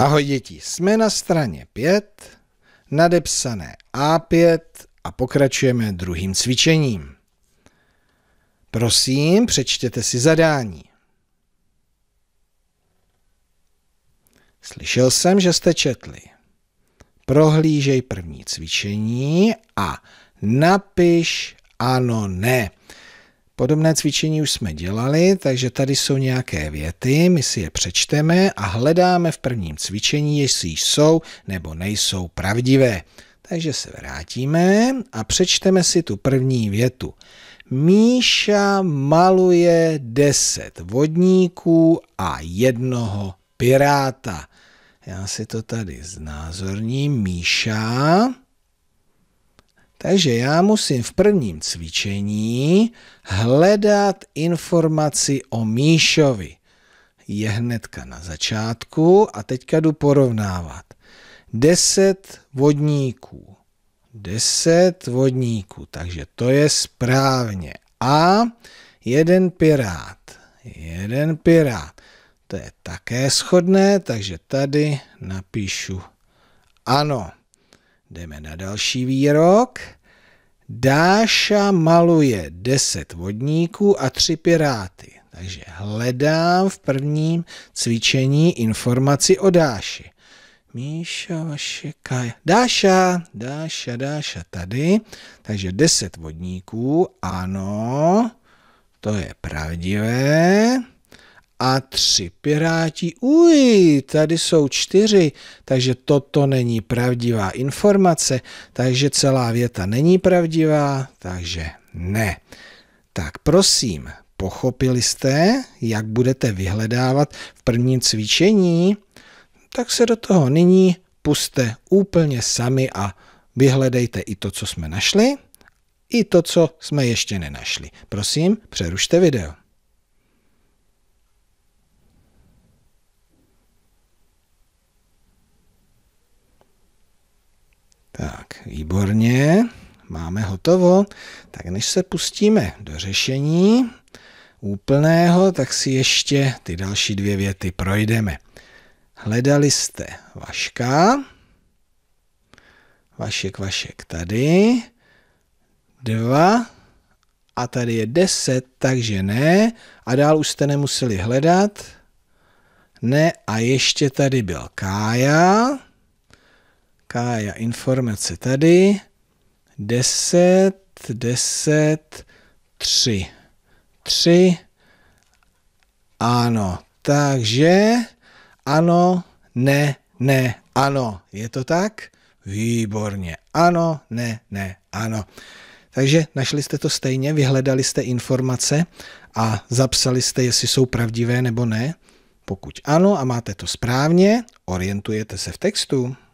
Ahoj děti, jsme na straně 5, nadepsané A5 a pokračujeme druhým cvičením. Prosím, přečtěte si zadání. Slyšel jsem, že jste četli. Prohlížej první cvičení a napiš ano, ne. Podobné cvičení už jsme dělali, takže tady jsou nějaké věty, my si je přečteme a hledáme v prvním cvičení, jestli jsou nebo nejsou pravdivé. Takže se vrátíme a přečteme si tu první větu. Míša maluje deset vodníků a jednoho piráta. Já si to tady znázorním. Míša takže já musím v prvním cvičení hledat informaci o Míšovi. Je hnedka na začátku a teďka jdu porovnávat. 10 vodníků. 10 vodníků, takže to je správně. A jeden pirát. Jeden pirát. To je také schodné, takže tady napíšu ano. Jdeme na další výrok. Dáša maluje deset vodníků a tři piráty. Takže hledám v prvním cvičení informaci o Dáši. Míša, vaše kaj. Dáša, Dáša, Dáša tady. Takže 10 vodníků, ano, to je pravdivé a tři piráti. Uj, tady jsou čtyři, takže toto není pravdivá informace, takže celá věta není pravdivá, takže ne. Tak prosím, pochopili jste, jak budete vyhledávat v prvním cvičení, tak se do toho nyní puste úplně sami a vyhledejte i to, co jsme našli, i to, co jsme ještě nenašli. Prosím, přerušte video. Tak, výborně, máme hotovo. Tak než se pustíme do řešení úplného, tak si ještě ty další dvě věty projdeme. Hledali jste Vaška, Vašek, Vašek tady, dva a tady je deset, takže ne. A dál už jste nemuseli hledat. Ne, a ještě tady byl Kája. Kája, informace tady. 10, 10, 3. 3. Ano. Takže ano, ne, ne, ano. Je to tak? Výborně. Ano, ne, ne, ano. Takže našli jste to stejně, vyhledali jste informace a zapsali jste, jestli jsou pravdivé nebo ne. Pokud ano a máte to správně, orientujete se v textu.